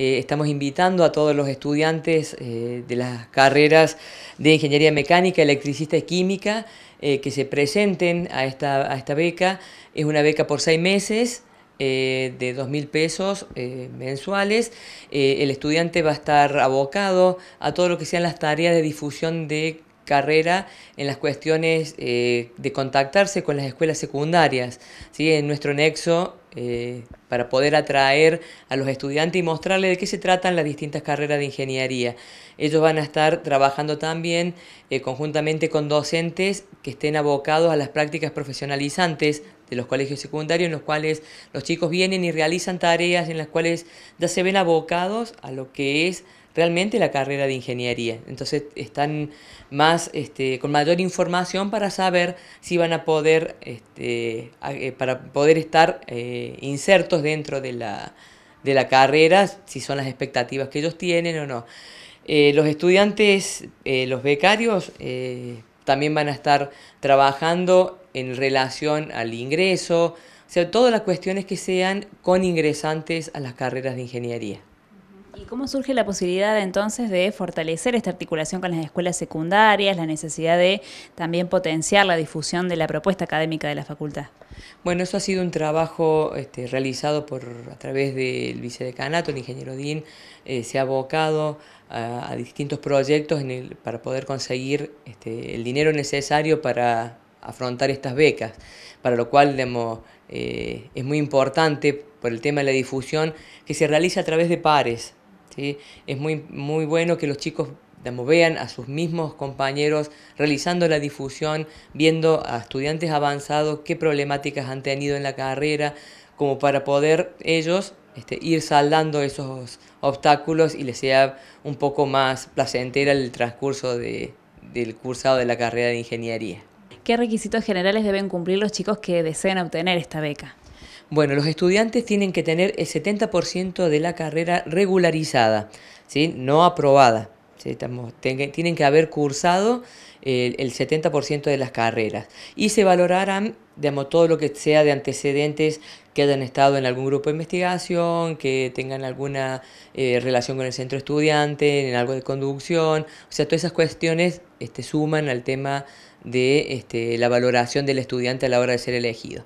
Eh, estamos invitando a todos los estudiantes eh, de las carreras de Ingeniería Mecánica, Electricista y Química eh, que se presenten a esta, a esta beca. Es una beca por seis meses. de dos mil pesos mensuales. el estudiante va a estar abocado a todo lo que sean las tareas de difusión de carrera en las cuestiones de contactarse con las escuelas secundarias. En nuestro nexo eh, para poder atraer a los estudiantes y mostrarles de qué se tratan las distintas carreras de ingeniería. Ellos van a estar trabajando también eh, conjuntamente con docentes que estén abocados a las prácticas profesionalizantes de los colegios secundarios en los cuales los chicos vienen y realizan tareas en las cuales ya se ven abocados a lo que es realmente la carrera de ingeniería. Entonces están más este, con mayor información para saber si van a poder este, eh, para poder estar eh, insertos dentro de la, carrera, si son las expectativas que ellos tienen o no. Eh, los estudiantes, los becarios, también van a estar trabajando en relación al ingreso, o sea, todas las cuestiones que sean con ingresantes a las carreras de ingeniería. ¿Y cómo surge la posibilidad entonces de fortalecer esta articulación con las escuelas secundarias, la necesidad de también potenciar la difusión de la propuesta académica de la facultad? Bueno, eso ha sido un trabajo este, realizado por, a través del vicedecanato, el ingeniero Dean, eh, se ha abocado a, distintos proyectos para poder conseguir este, el dinero necesario para afrontar estas becas, para lo cual eh, es muy importante por el tema de la difusión que se realiza a través de pares. ¿sí? Es muy, muy bueno que los chicos vean a sus mismos compañeros realizando la difusión, viendo a estudiantes avanzados qué problemáticas han tenido en la carrera, como para poder ellos este, ir saldando esos obstáculos y les sea un poco más placentera el transcurso del cursado de la carrera de ingeniería. ¿Qué requisitos generales deben cumplir los chicos que deseen obtener esta beca? Bueno, los estudiantes tienen que tener el 70% de la carrera regularizada, ¿sí? no aprobada. tienen que haber cursado el 70% de las carreras y se valorarán digamos, todo lo que sea de antecedentes que hayan estado en algún grupo de investigación, que tengan alguna eh, relación con el centro estudiante, en algo de conducción, o sea, todas esas cuestiones este, suman al tema de este, la valoración del estudiante a la hora de ser elegido.